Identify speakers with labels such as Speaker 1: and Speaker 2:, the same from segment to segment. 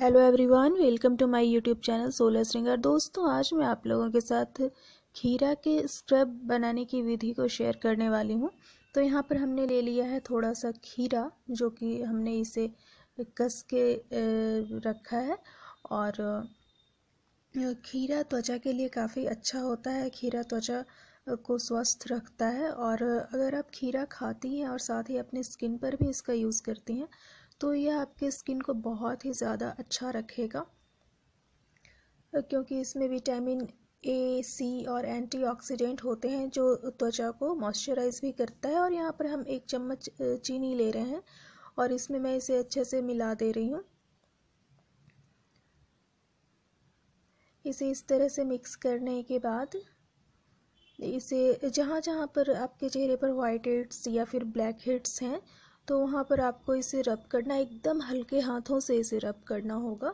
Speaker 1: hello everyone welcome to my YouTube channel Solar Shringar दोस्तों आज मैं आप लोगों के साथ खीरा के स्क्रब बनाने की विधि को शेयर करने वाली हूँ तो यहाँ पर हमने ले लिया है थोड़ा सा खीरा जो कि हमने इसे कस के रखा है और खीरा त्वचा के लिए काफ़ी अच्छा होता है खीरा त्वचा को स्वस्थ रखता है और अगर आप खीरा खाती हैं और साथ ही अपने स्किन पर भी इसका यूज़ करती हैं तो ये आपके स्किन को बहुत ही ज़्यादा अच्छा रखेगा क्योंकि इसमें विटामिन ए सी और एंटीऑक्सीडेंट होते हैं जो त्वचा को मॉइस्चराइज भी करता है और यहाँ पर हम एक चम्मच चीनी ले रहे हैं और इसमें मैं इसे अच्छे से मिला दे रही हूँ इसे इस तरह से मिक्स करने के बाद इसे जहाँ जहाँ पर आपके चेहरे पर वाइट हेड्स या फिर ब्लैक हेड्स हैं तो वहाँ पर आपको इसे रब करना एकदम हल्के हाथों से इसे रब करना होगा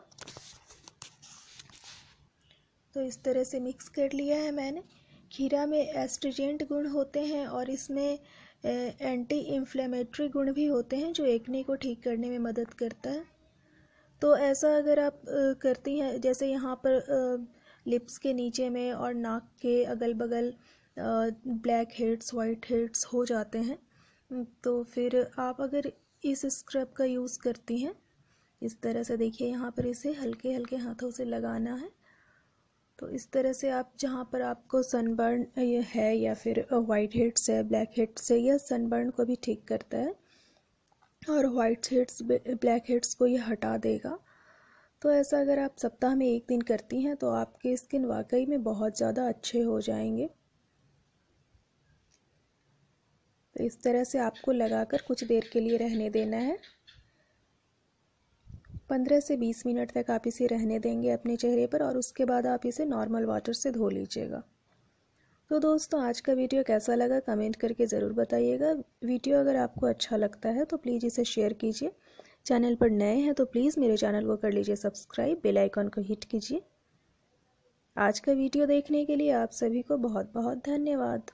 Speaker 1: तो इस तरह से मिक्स कर लिया है मैंने खीरा में एस्ट्रीजेंट गुण होते हैं और इसमें एंटी इन्फ्लेमेटरी गुण भी होते हैं जो एकने को ठीक करने में मदद करता है तो ऐसा अगर आप करती हैं जैसे यहाँ पर लिप्स के नीचे में और नाक के अगल बगल ब्लैक हेड्स वाइट हेड्स हो जाते हैं तो फिर आप अगर इस स्क्रब का यूज़ करती हैं इस तरह से देखिए यहाँ पर इसे हल्के हल्के हाथों से लगाना है तो इस तरह से आप जहाँ पर आपको सनबर्न है या फिर वाइट हेड्स है ब्लैक हेड्स है यह सनबर्न को भी ठीक करता है और वाइट हेड्स ब्लैक हेड्स को यह हटा देगा तो ऐसा अगर आप सप्ताह में एक दिन करती हैं तो आपके स्किन वाकई में बहुत ज़्यादा अच्छे हो जाएंगे तो इस तरह से आपको लगाकर कुछ देर के लिए रहने देना है पंद्रह से बीस मिनट तक आप इसे रहने देंगे अपने चेहरे पर और उसके बाद आप इसे नॉर्मल वाटर से धो लीजिएगा तो दोस्तों आज का वीडियो कैसा लगा कमेंट करके ज़रूर बताइएगा वीडियो अगर आपको अच्छा लगता है तो प्लीज़ इसे शेयर कीजिए चैनल पर नए हैं तो प्लीज़ मेरे चैनल को कर लीजिए सब्सक्राइब बेल आइकन को हिट कीजिए आज का वीडियो देखने के लिए आप सभी को बहुत बहुत धन्यवाद